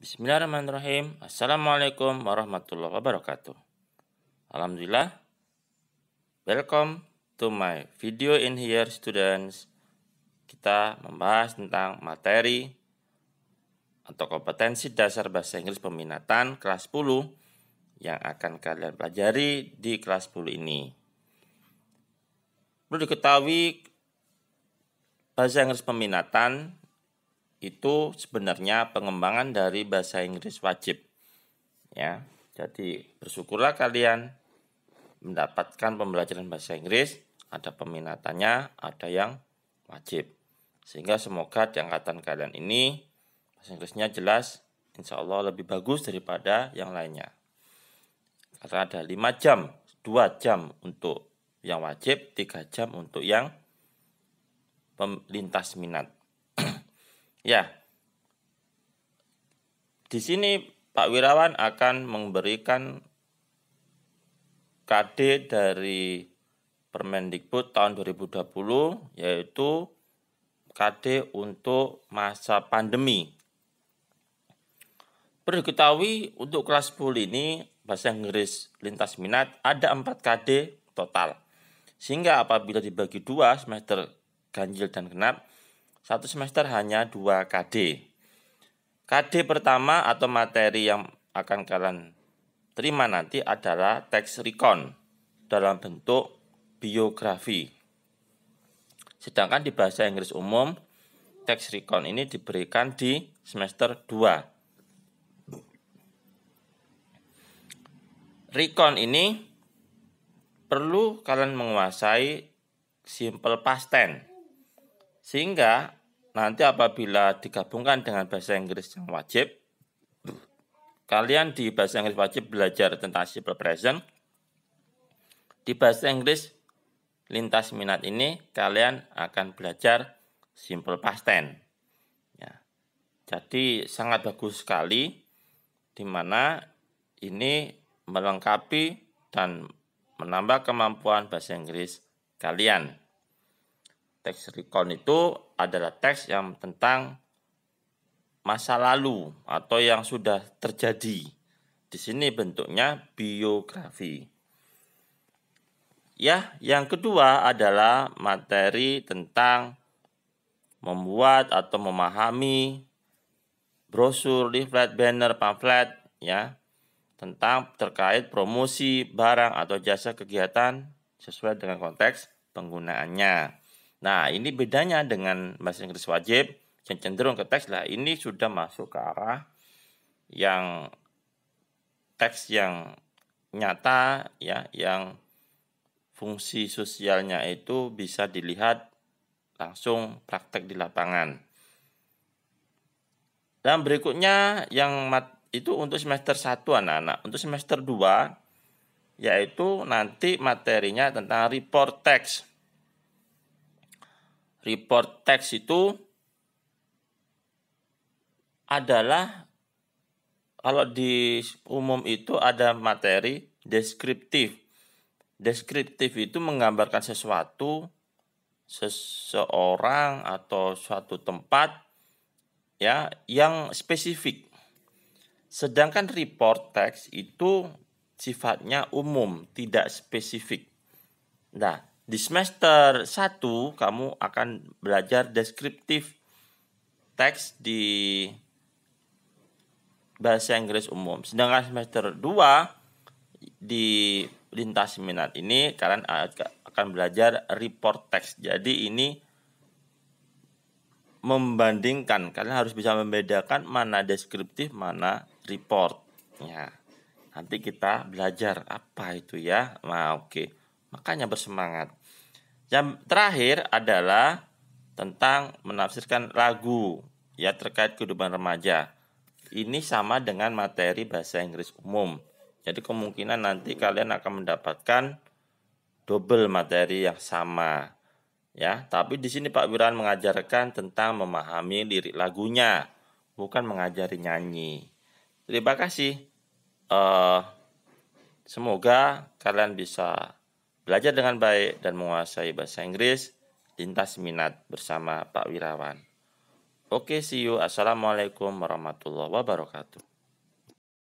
Bismillahirrahmanirrahim. Assalamualaikum warahmatullahi wabarakatuh. Alhamdulillah. Welcome to my video in here students. Kita membahas tentang materi atau kompetensi dasar bahasa Inggris peminatan kelas 10 yang akan kalian pelajari di kelas 10 ini. Perlu diketahui bahasa Inggris peminatan itu sebenarnya pengembangan dari bahasa Inggris wajib. Ya, jadi bersyukurlah kalian mendapatkan pembelajaran bahasa Inggris, ada peminatannya, ada yang wajib. Sehingga semoga di angkatan kalian ini bahasa Inggrisnya jelas, insya Allah lebih bagus daripada yang lainnya. Karena ada 5 jam, 2 jam untuk yang wajib, 3 jam untuk yang lintas minat. Ya. Di sini Pak Wirawan akan memberikan KD dari Permendikbud tahun 2020 yaitu KD untuk masa pandemi. Perlu diketahui untuk kelas 10 ini bahasa Inggris lintas minat ada 4 KD total. Sehingga apabila dibagi dua semester ganjil dan genap, satu semester hanya dua KD. KD pertama atau materi yang akan kalian terima nanti adalah teks recon dalam bentuk biografi. Sedangkan di bahasa Inggris umum, teks recon ini diberikan di semester 2. Recon ini perlu kalian menguasai simple past tense sehingga nanti apabila digabungkan dengan bahasa Inggris yang wajib, kalian di bahasa Inggris wajib belajar tentang simple present. Di bahasa Inggris lintas minat ini kalian akan belajar simple past tense. Ya. Jadi sangat bagus sekali di mana ini melengkapi dan menambah kemampuan bahasa Inggris kalian. Teks recall itu adalah teks yang tentang masa lalu atau yang sudah terjadi. Di sini bentuknya biografi. Ya, yang kedua adalah materi tentang membuat atau memahami brosur, leaflet, banner, pamflet ya tentang terkait promosi barang atau jasa kegiatan sesuai dengan konteks penggunaannya. Nah, ini bedanya dengan bahasa Inggris wajib yang cenderung ke teks lah. Ini sudah masuk ke arah yang teks yang nyata ya, yang fungsi sosialnya itu bisa dilihat langsung praktek di lapangan. Dan berikutnya yang mat, itu untuk semester 1 anak-anak. Untuk semester 2 yaitu nanti materinya tentang report text report text itu adalah kalau di umum itu ada materi deskriptif. Deskriptif itu menggambarkan sesuatu, seseorang atau suatu tempat ya yang spesifik. Sedangkan report text itu sifatnya umum, tidak spesifik. Nah, di semester 1 kamu akan belajar deskriptif teks di bahasa Inggris umum. Sedangkan semester 2 di lintas seminar ini kalian akan belajar report teks. Jadi ini membandingkan kalian harus bisa membedakan mana deskriptif mana report ya nanti kita belajar apa itu ya nah oke makanya bersemangat yang terakhir adalah tentang menafsirkan lagu ya terkait kehidupan remaja. Ini sama dengan materi bahasa Inggris umum. Jadi kemungkinan nanti kalian akan mendapatkan double materi yang sama. Ya, tapi di sini Pak Wiran mengajarkan tentang memahami lirik lagunya, bukan mengajari nyanyi. Terima kasih. Uh, semoga kalian bisa belajar dengan baik dan menguasai bahasa Inggris lintas minat bersama Pak Wirawan. Oke, see you. Assalamualaikum warahmatullahi wabarakatuh.